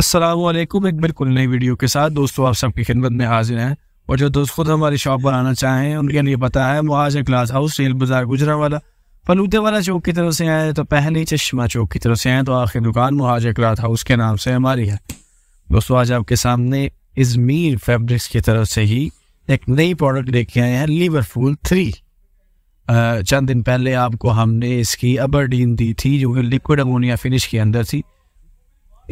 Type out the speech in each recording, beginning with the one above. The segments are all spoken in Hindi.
असलम एक बिल्कुल नई वीडियो के साथ दोस्तों आप सबकी खिदमत में हाजिर हैं और जो दोस्त खुद हमारी शॉप पर आना चाहें उनके लिए पता है वो आज क्लास हाउस रेल बाजार गुजरा वाला फलूदे वाला चौक की तरफ से आए तो पहले चश्मा चौक की तरफ से आए तो आखिर दुकान मुहाज क्लाथ हाउस के नाम से हमारी है दोस्तों आज आपके सामने इजमीर फैब्रिक्स की तरफ से ही एक नई प्रोडक्ट लेके आए हैं फूल थ्री चंद दिन पहले आपको हमने इसकी अबरडीन दी थी जो कि लिक्विड अमोनिया फिनिश के अंदर थी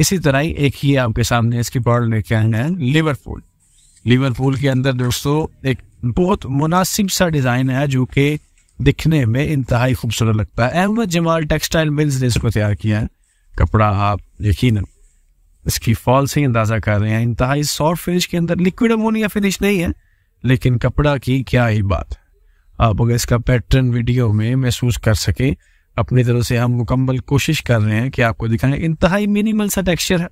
इसी तरह ही एक ही आपके सामने इसकी बॉल लेके आए हैं लिवरपूल लिवरपूल के अंदर दोस्तों एक बहुत मुनासिब सा डिज़ाइन है जो कि दिखने में इंतहाई खूबसूरत लगता है अहमद जमाल टेक्सटाइल मिल्स ने इसको तैयार किया है कपड़ा आप यकीन इसकी फॉल से अंदाज़ा कर रहे हैं इंतहाई सॉफ्ट फिनिश के अंदर लिक्विड अमोनिया फिनिश नहीं है लेकिन कपड़ा की क्या ही बात आप अगर इसका पैटर्न वीडियो में महसूस कर सकें अपनी तरफ से हम मुकम्मल कोशिश कर रहे हैं कि आपको दिखाएं इंतहाई मिनिमल सा टेक्सचर है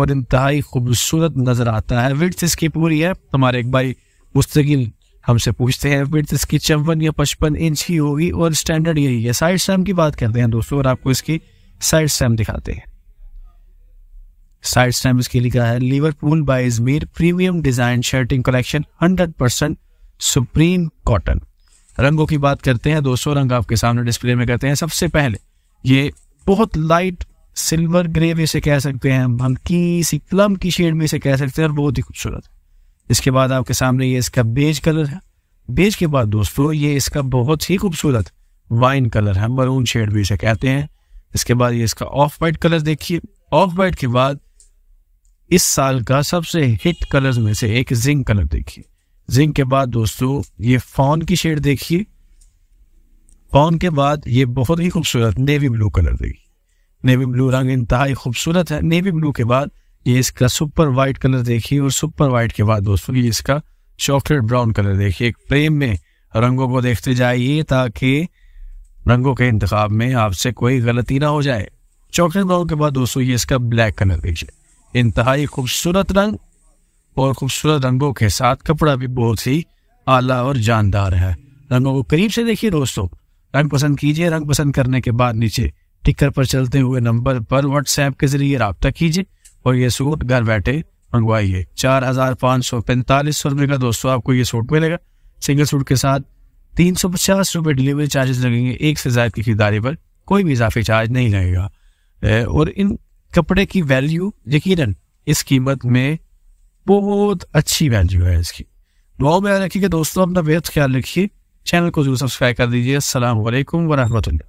और इंतहाई खूबसूरत नज़र आता है विड्थ इसकी पूरी है हमारे एक भाई मुस्तकिल हमसे पूछते हैं विड्थ इसकी चौवन या पचपन इंच ही होगी और स्टैंडर्ड यही है साइड स्टैम की बात करते हैं दोस्तों और आपको इसकी साइड स्टैम दिखाते हैं साइड स्टैम इसकी लिखा है Liverpool Izmir premium design shirting collection hundred percent supreme cotton रंगों की बात करते हैं सौ रंग आपके सामने डिस्प्ले में करते हैं सबसे पहले ये बहुत लाइट सिल्वर ग्रे में से कह सकते हैं हम हल्की सी प्लम की शेड में से कह सकते हैं और बहुत ही खूबसूरत है इसके बाद आपके सामने ये इसका बेज कलर है बेज के बाद दोस्तों ये इसका बहुत ही खूबसूरत वाइन कलर है मरून शेड भी इसे कहते हैं इसके बाद ये इसका ऑफ वाइट कलर देखिए ऑफ वाइट के बाद इस साल का सबसे हिट कलर्स में से एक जिंक कलर देखिए जिंक के बाद दोस्तों ये फॉन की शेड देखिए फॉन के बाद ये बहुत ही खूबसूरत नेवी ब्लू कलर देगी नेवी ब्लू रंग इंतहा खूबसूरत है नेवी ब्लू के बाद ये इसका सुपर वाइट कलर देखिए और सुपर वाइट के बाद दोस्तों ये इसका चॉकलेट ब्राउन कलर देखिए एक फ्रेम में रंगों को देखते जाइए ताकि रंगों के इंतखब में आपसे कोई गलती ना हो जाए चॉकलेट ब्राउन के बाद दोस्तों ये इसका ब्लैक कलर देखिए इंतहाई खूबसूरत रंग और खूबसूरत रंगों के साथ कपड़ा भी बहुत ही आला और जानदार है रंगों को करीब से देखिए दोस्तों रंग पसंद कीजिए रंग पसंद करने के बाद नीचे टिकर पर चलते हुए नंबर पर व्हाट्सएप के जरिए रब्ता कीजिए और ये सूट घर बैठे मंगवाइए चार हजार पाँच सौ पैंतालीस सौ रुपये का दोस्तों आपको ये सूट मिलेगा सिंगल सूट के साथ तीन सौ पचास रुपये डिलीवरी चार्जेस लगेंगे एक से ज्यादा की खरीदारी पर कोई भी इजाफी चार्ज नहीं लगेगा और इन कपड़े की वैल्यू यकीन इस कीमत में बहुत अच्छी वैल्यू है इसकी दुआ में रखिए दोस्तों अपना बेहद ख्याल रखिए चैनल को जरूर सब्सक्राइब कर दीजिए असल वरहमल